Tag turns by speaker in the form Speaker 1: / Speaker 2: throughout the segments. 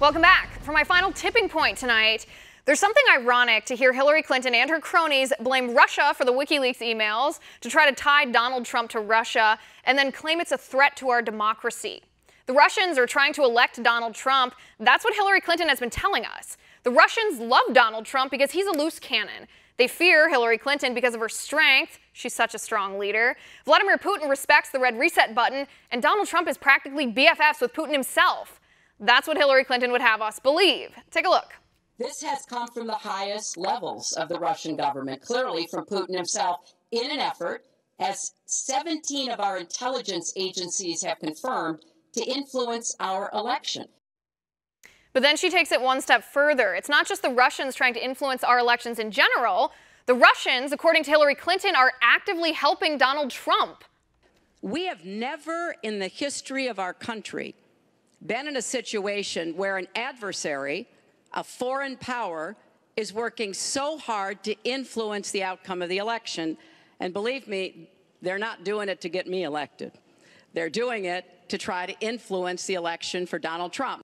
Speaker 1: Welcome back. For my final tipping point tonight, there's something ironic to hear Hillary Clinton and her cronies blame Russia for the WikiLeaks emails to try to tie Donald Trump to Russia and then claim it's a threat to our democracy. The Russians are trying to elect Donald Trump. That's what Hillary Clinton has been telling us. The Russians love Donald Trump because he's a loose cannon. They fear Hillary Clinton because of her strength. She's such a strong leader. Vladimir Putin respects the red reset button, and Donald Trump is practically BFFs with Putin himself. That's what Hillary Clinton would have us believe. Take a look.
Speaker 2: This has come from the highest levels of the Russian government, clearly from Putin himself, in an effort, as 17 of our intelligence agencies have confirmed, to influence our election.
Speaker 1: But then she takes it one step further. It's not just the Russians trying to influence our elections in general. The Russians, according to Hillary Clinton, are actively helping Donald Trump.
Speaker 2: We have never in the history of our country been in a situation where an adversary, a foreign power, is working so hard to influence the outcome of the election. And believe me, they're not doing it to get me elected. They're doing it to try to influence the election for Donald Trump.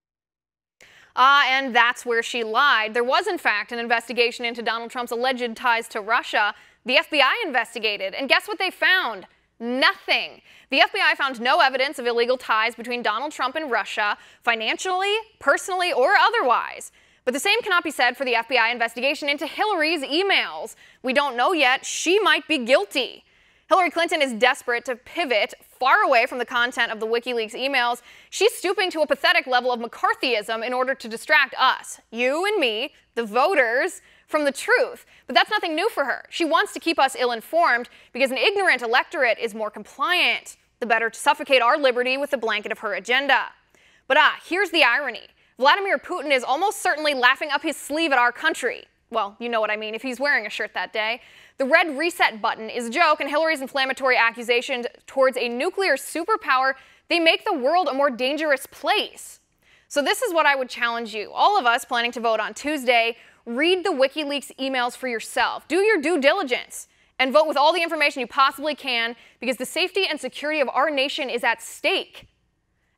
Speaker 1: Ah, and that's where she lied. There was, in fact, an investigation into Donald Trump's alleged ties to Russia. The FBI investigated, and guess what they found? Nothing. The FBI found no evidence of illegal ties between Donald Trump and Russia, financially, personally, or otherwise. But the same cannot be said for the FBI investigation into Hillary's emails. We don't know yet. She might be guilty. Hillary Clinton is desperate to pivot far away from the content of the WikiLeaks emails. She's stooping to a pathetic level of McCarthyism in order to distract us, you and me, the voters, from the truth. But that's nothing new for her. She wants to keep us ill informed because an ignorant electorate is more compliant, the better to suffocate our liberty with the blanket of her agenda. But ah, here's the irony Vladimir Putin is almost certainly laughing up his sleeve at our country well, you know what I mean, if he's wearing a shirt that day. The red reset button is a joke, and Hillary's inflammatory accusations towards a nuclear superpower, they make the world a more dangerous place. So this is what I would challenge you, all of us planning to vote on Tuesday, read the WikiLeaks emails for yourself. Do your due diligence and vote with all the information you possibly can because the safety and security of our nation is at stake.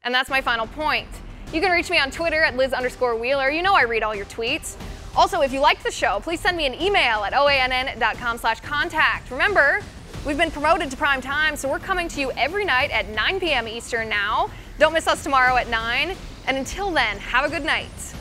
Speaker 1: And that's my final point. You can reach me on Twitter at Liz underscore Wheeler. You know I read all your tweets. Also, if you liked the show, please send me an email at oann.com slash contact. Remember, we've been promoted to prime time, so we're coming to you every night at 9 p.m. Eastern now. Don't miss us tomorrow at 9. And until then, have a good night.